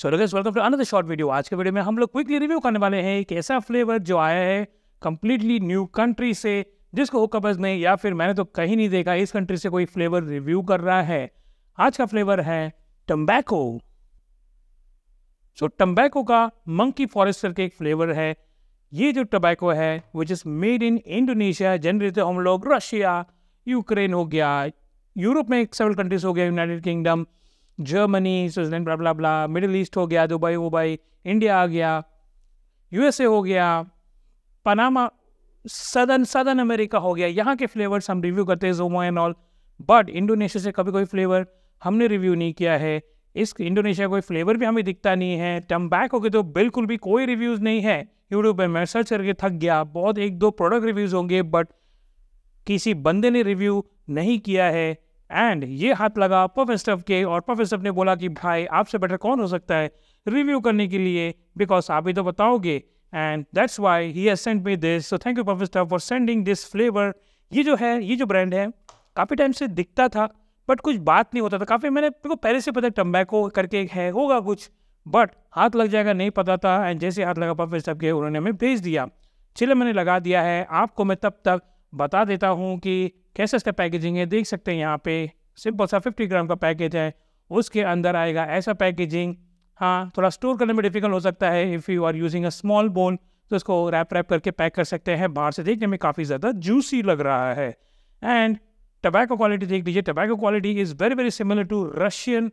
सो रगेस welcome to another short video आज के वीडियो में हम लोग क्विकली रिव्यू करने वाले हैं एक ऐसा फ्लेवर जो आया है कंप्लीटली न्यू कंट्री से जिसको हो कबज नहीं या फिर मैंने तो कहीं नहीं देखा इस कंट्री से कोई फ्लेवर रिव्यू कर रहा है आज का फ्लेवर है टम्बैको सो टम्बैको का मंकी फॉरेस्ट करके एक फ्लेवर है ये जो टम्बैको है which is made in Indonesia generally तो हम लोग रशिया यूक्रेन हो गया यूरोप में सेवल कंट्रीज हो गया यूनाइटेड किंगडम जर्मनी स्विट्जरलैंड बला मिडिल ईस्ट हो गया दुबई वुबई इंडिया आ गया यूएसए हो गया पनामा सदन सदन अमेरिका हो गया यहाँ के फ्लेवर्स हम रिव्यू करते हैं जोमो एंड ऑल बट इंडोनेशिया से कभी कोई फ्लेवर हमने रिव्यू नहीं किया है इस इंडोनेशिया कोई फ्लेवर भी हमें दिखता नहीं है टम बैक हो गए तो बिल्कुल भी कोई रिव्यूज़ नहीं है यूट्यूब पर मैं सर्च करके थक गया बहुत एक दो प्रोडक्ट रिव्यूज़ होंगे बट किसी बंदे ने रिव्यू नहीं किया है एंड ये हाथ लगा प्रोफेसर के और प्रोफेसर ने बोला कि भाई आपसे बेटर कौन हो सकता है रिव्यू करने के लिए बिकॉज आप ही तो बताओगे and that's why he has send me this so thank you professor for sending this flavour ये जो है ये जो ब्रांड है काफ़ी टाइम से दिखता था बट कुछ बात नहीं होता था काफ़ी मैंने मेरे पहले से पता टम्बैको करके है होगा कुछ बट हाथ लग जाएगा नहीं पता था एंड जैसे हाथ लगा पापा सब के उन्होंने हमें भेज दिया चिल मैंने लगा दिया है आपको मैं तब तक बता देता हूँ कि कैसा इसका पैकेजिंग है देख सकते हैं यहाँ पे सिंपल सा फिफ्टी ग्राम का पैकेज है उसके अंदर आएगा ऐसा पैकेजिंग हाँ थोड़ा स्टोर करने में डिफिकल्ट हो सकता है if you are using a small bone तो इसको रैप रैप करके पैक कर सकते हैं बाहर से देखने में काफ़ी ज़्यादा जूसी लग रहा है एंड टबैको क्वालिटी देख लीजिए tobacco quality is very very similar to Russian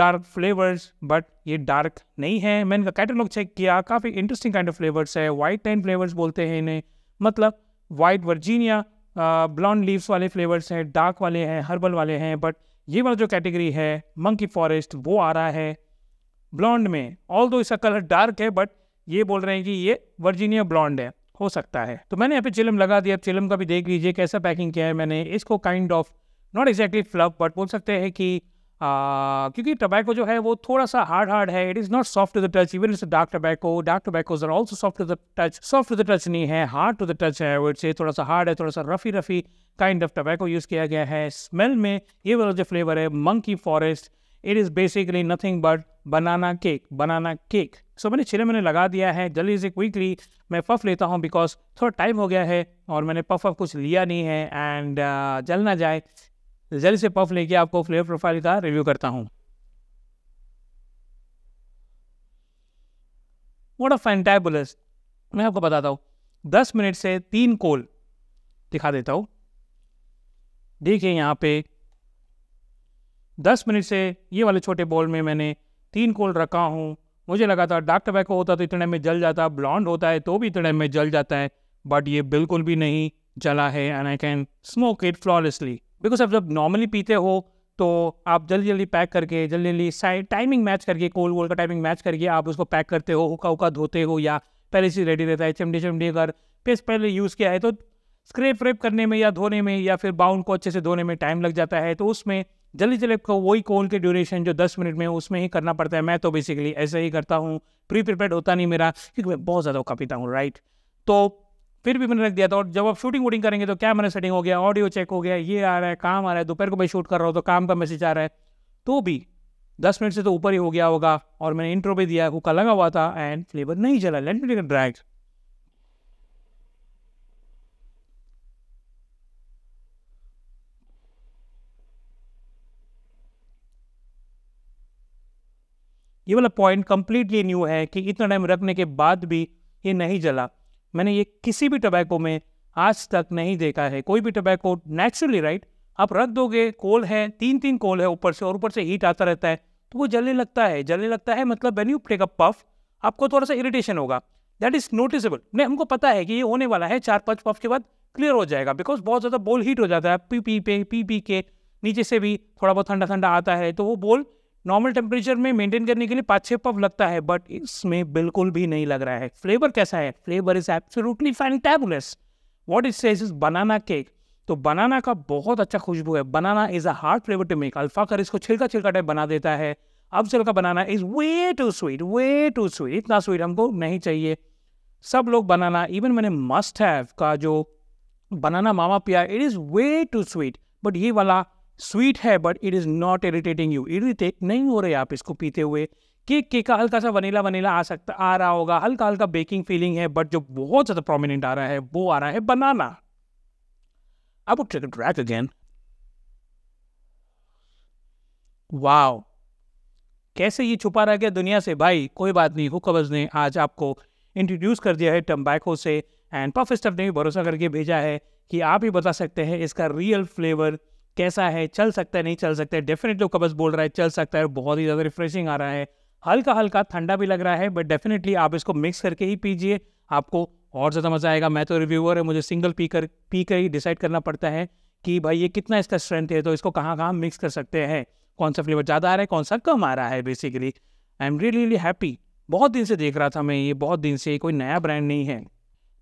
dark flavours but ये डार्क नहीं है मैंने इनका कैटलॉग चेक किया काफ़ी इंटरेस्टिंग काइंड ऑफ फ्लेवर्स है वाइट टाइन फ्लेवर्स बोलते हैं इन्हें मतलब वाइट वर्जीनिया ब्लॉन्ड लीव्स वाले फ्लेवर्स हैं डार्क वाले हैं हर्बल वाले हैं बट ये वाला जो कैटेगरी है मंकी फॉरेस्ट वो आ रहा है ब्लॉन्ड में ऑल दो इसका कलर डार्क है बट ये बोल रहे हैं कि ये वर्जीनिया ब्लॉन्ड है हो सकता है तो मैंने यहाँ पे चिलम लगा दिया चिलम का भी देख लीजिए कैसा पैकिंग किया है मैंने इसको kind of not exactly fluff but बोल सकते हैं कि क्योंकि टबैको जो है वो थोड़ा सा हार्ड हार्ड है it is not soft to the touch even it's dark tobacco dark tobaccos are also soft to the touch soft to the touch नहीं है हार्ड टू द टच है वो इट्स थोड़ा सा हार्ड है थोड़ा सा rough rough kind of tobacco use किया गया है स्मेल में ये वाला जो फ्लेवर है monkey forest it is basically nothing but banana cake banana cake so मैंने छिले मैंने लगा दिया है जल्दी से क्विकली मैं पफ लेता हूँ बिकॉज थोड़ा टाइम हो गया है और मैंने पफ अफ कुछ लिया नहीं है एंड uh, जल ना जाए जल्द से पफ लेके आपको फ्लेवर प्रोफाइल का रिव्यू करता हूँ वोट अ फैंटाबुलस मैं आपको बताता हूँ दस मिनट से तीन कोल दिखा देता हूँ देखिए यहाँ पे दस मिनट से ये वाले छोटे बॉल में मैंने तीन कोल रखा हूँ मुझे लगा था डार्क टबैको होता तो इतने में जल जाता ब्लॉन्ड होता है तो भी इतने में जल जाता है बट ये बिल्कुल भी नहीं जला है and I can smoke it flawlessly because आप जब नॉर्मली पीते हो तो आप जल्दी जल्दी पैक करके जल्दी जल्दी साइड टाइमिंग मैच करके कोल्ड वोल्ड का टाइमिंग मैच करके आप उसको पैक करते हो उका उका धोते हो या पहले से रेडी रहता है चमडी चमडी कर फिर पहले यूज़ किया है तो स्क्रेप व्रेप करने में या धोने में या फिर बाउंड को अच्छे से धोने में टाइम लग जाता है तो उसमें जल्दी जल्दी आपको वही कोल के ड्यूरेशन जो दस मिनट में उसमें ही करना पड़ता है मैं तो बेसिकली ऐसे ही करता हूँ प्री प्रिपेयर होता नहीं मेरा क्योंकि मैं बहुत ज़्यादा हुक्का पीता हूँ राइट तो फिर भी मैंने रख दिया था और जब आप शूटिंग वूटिंग करेंगे तो कैमरा सेटिंग हो गया ऑडियो चेक हो गया ये आ रहा है काम आ रहा है दोपहर को मैं शूट कर रहा हूँ तो काम का मैसेज आ रहा है तो भी दस मिनट से तो ऊपर ही हो गया होगा और मैंने इंट्रो भी दिया हुक्का लगा हुआ था एंड फ्लेवर नहीं चला लेट मी ड्रैग ये वाला पॉइंट कंप्लीटली न्यू है कि इतना टाइम रखने के बाद भी ये नहीं जला मैंने ये किसी भी टबैको में आज तक नहीं देखा है कोई भी टबैको नेचुरली राइट आप रख दोगे कोल है तीन तीन कोल है ऊपर से और ऊपर से हीट आता रहता है तो वो जलने लगता है जलने लगता है मतलब when you take a puff आपको थोड़ा सा इरिटेशन होगा दैट इज नोटिसेबल नहीं हमको पता है कि ये होने वाला है चार पाँच पफ के बाद क्लियर हो जाएगा बिकॉज बहुत ज़्यादा बोल हीट हो जाता है पी पी पे पी पी के नीचे से भी थोड़ा बहुत ठंडा ठंडा आता है तो वो बोल नॉर्मल टेम्परेचर में मेंटेन करने के लिए पाँच छः पफ लगता है बट इसमें बिल्कुल भी नहीं लग रहा है फ्लेवर कैसा है flavour is absolutely fantabulous what is says is banana cake तो बनाना का बहुत अच्छा खुशबू है banana is a hard flavour to make अल्फा कर इसको छिलका छिलका टाइप बना देता है अब का banana is way too sweet way too sweet इतना स्वीट हमको नहीं चाहिए सब लोग बनाना इवन मैंने मस्ट हैव का जो बनाना मामा पिया it is way too sweet but ये वाला स्वीट है but it is not irritating you irritate नहीं हो रहे आप इसको पीते हुए केक केक का हल्का सा वनीला वनीला आ सकता आ रहा होगा हल्का हल्का बेकिंग फीलिंग है बट जो बहुत ज़्यादा प्रोमिनेंट आ रहा है वो आ रहा है बनाना अब ट्रैक अगेन वाओ कैसे ये छुपा रह गया दुनिया से भाई कोई बात नहीं हुकबज ने आज आपको इंट्रोड्यूस कर दिया है टम्बैको से एंड पफ स्टफ ने भी भरोसा करके भेजा है कि आप ही बता सकते हैं इसका रियल फ्लेवर कैसा है चल सकता है नहीं चल सकता है डेफिनेटली कबस बोल रहा है चल सकता है बहुत ही ज़्यादा रिफ्रेशिंग आ रहा है हल्का हल्का ठंडा भी लग रहा है बट डेफिनेटली आप इसको मिक्स करके ही पीजिए आपको और ज़्यादा मज़ा आएगा मैं तो रिव्यूअर है मुझे सिंगल पी कर पी कर ही डिसाइड करना पड़ता है कि भाई ये कितना इसका स्ट्रेंथ है तो इसको कहाँ कहाँ मिक्स कर सकते हैं कौन सा फ्लेवर ज़्यादा आ रहा है कौन सा कम आ रहा है basically I am really really happy बहुत दिन से देख रहा था मैं ये बहुत दिन से कोई नया ब्रांड नहीं है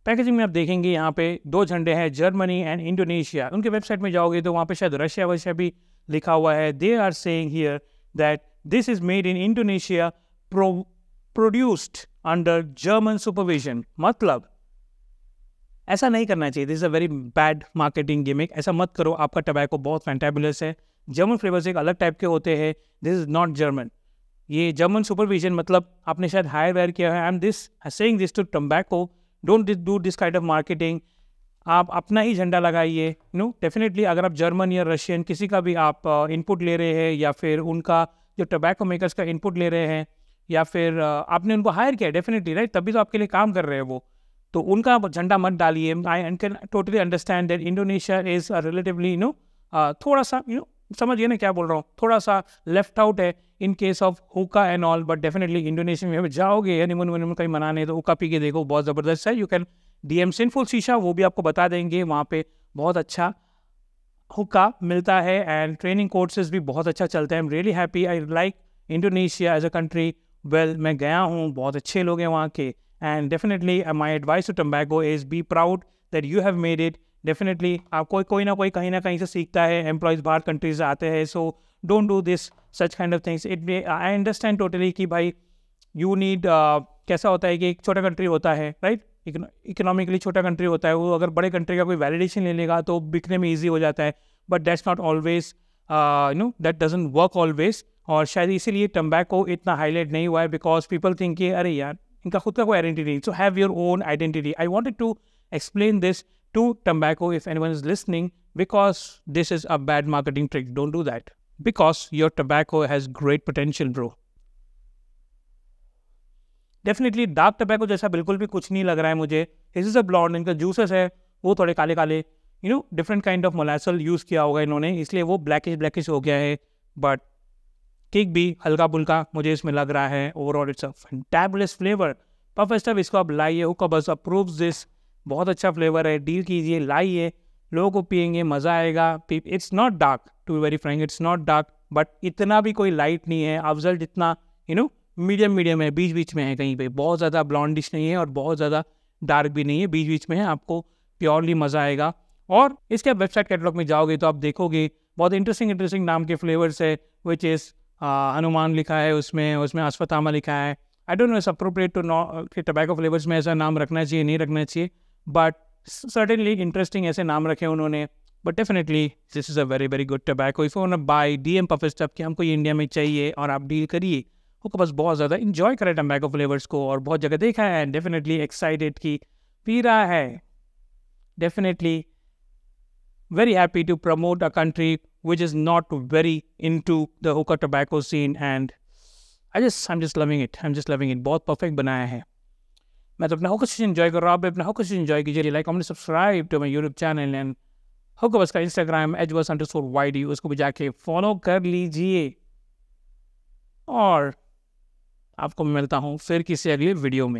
पैकेजिंग में आप देखेंगे यहाँ पे दो झंडे हैं जर्मनी एंड इंडोनेशिया उनके वेबसाइट में जाओगे तो वहाँ पे शायद रशिया वशिया भी लिखा हुआ है they are saying here that this is made in Indonesia produced under German supervision मतलब ऐसा नहीं करना चाहिए this is a very bad marketing gimmick ऐसा मत करो आपका टबैको बहुत फैंटेबुलस है जर्मन फ्लेवर्स एक अलग टाइप के होते हैं दिस इज़ नॉट जर्मन ये जर्मन सुपरविजन मतलब आपने शायद हायर वायर किया है and this saying this to tobacco don't do this kind of marketing आप अपना ही झंडा लगाइए नो डेफिनेटली अगर आप जर्मन या रशियन किसी का भी आप इनपुट uh, ले रहे हैं या फिर उनका जो टोबैको मेकर्स का इनपुट ले रहे हैं या फिर uh, आपने उनको हायर किया डेफिनेटली राइट तभी तो आपके लिए काम कर रहे हैं वो तो उनका झंडा मत डालिए I can totally understand that Indonesia is relatively you know थोड़ा सा यू नो समझिए ना क्या बोल रहा हूँ थोड़ा सा लेफ्ट आउट है in case of hookah and all but definitely Indonesia में जाओगे हनीमून वनीमून कहीं मनाने तो हुका पी के देखो बहुत ज़बरदस्त है you can D M sinful shisha वो भी आपको बता देंगे वहाँ पे बहुत अच्छा हुक्का मिलता है एंड ट्रेनिंग कोर्सेज भी बहुत अच्छा चलते हैं am really happy I like Indonesia as a country well मैं गया हूँ बहुत अच्छे लोग हैं वहाँ के and definitely my advice to tobacco is be proud that you have made it definitely आपको कोई ना कोई कहीं ना कहीं से सीखता है एम्प्लॉयज़ बाहर कंट्रीज से आते हैं so don't do this such kind of things it I understand totally कि भाई यू नीड uh, कैसा होता है कि एक छोटा कंट्री होता है राइट इकोनॉमिकली छोटा कंट्री होता है वो अगर बड़े कंट्री का कोई वैलिडेशन ले लेगा तो बिकने में ईजी हो जाता है but that's not always you know that doesn't work always और शायद इसीलिए टम्बैको इतना हाईलाइट नहीं हुआ है बिकॉज पीपल थिंक कि अरे यार इनका खुद का कोई identity so have your own identity I wanted to explain this to tobacco if anyone is listening because this is a bad marketing trick. Don't do that because your tobacco has great potential, bro. Definitely dark tobacco जैसा बिल्कुल भी कुछ नहीं लग रहा है मुझे his is a blonde इनका जूसेस है वो थोड़े काले काले you know different kind of molasses use किया होगा इन्होंने इसलिए वो ब्लैकिश ब्लैकिश हो गया है बट केक भी हल्का पुल्का मुझे इसमें लग रहा है overall it's a fantabulous flavour पर फर्स्ट ऑफ इसको आप लाइए हुक बस अप्रूव दिस बहुत अच्छा फ्लेवर है डील कीजिए लाइए लोगों को पियेंगे मज़ा आएगा it's not dark to very frank it's not dark but इतना भी कोई लाइट नहीं है अफजल जितना यू नो मीडियम मीडियम है बीच बीच में है कहीं पे बहुत ज़्यादा ब्लॉन्डिश नहीं है और बहुत ज़्यादा डार्क भी नहीं है बीच बीच में है आपको प्योरली मज़ा आएगा और इसके वेबसाइट कैटलॉग में जाओगे तो आप देखोगे बहुत इंटरेस्टिंग इंटरेस्टिंग नाम के फ्लेवर्स है विच इज़ हनुमान लिखा है उसमें उसमें अश्वथामा लिखा है I don't know it's appropriate to no tobacco flavours में ऐसा नाम रखना चाहिए नहीं रखना चाहिए बट सर्टेनली इंटरेस्टिंग ऐसे नाम रखे उन्होंने but definitely this is a very very good tobacco if own by D M puff stuff कि हमको ये इंडिया में चाहिए और आप डील करिए उसको बस बहुत ज़्यादा इंजॉय करें टम्बैको फ्लेवर्स को और बहुत जगह देखा है डेफिनेटली एक्साइटेड कि पी रहा है definitely very happy promote a country which is not very in to the into tobacco scene and I just I am just loving it I am just loving it बहुत perfect बनाया है मैं तो अपना हर चीज़ इन्जॉय कर रहा हूँ आप अपना हर चीज़ इन्जॉय कीजिए लाइक हमने subscribe to my YouTube channel and हक बस का Instagram H bus underscore Y D उसको भी जाके फॉलो कर लीजिए और आपको मिलता हूँ फिर किसी अगले वीडियो में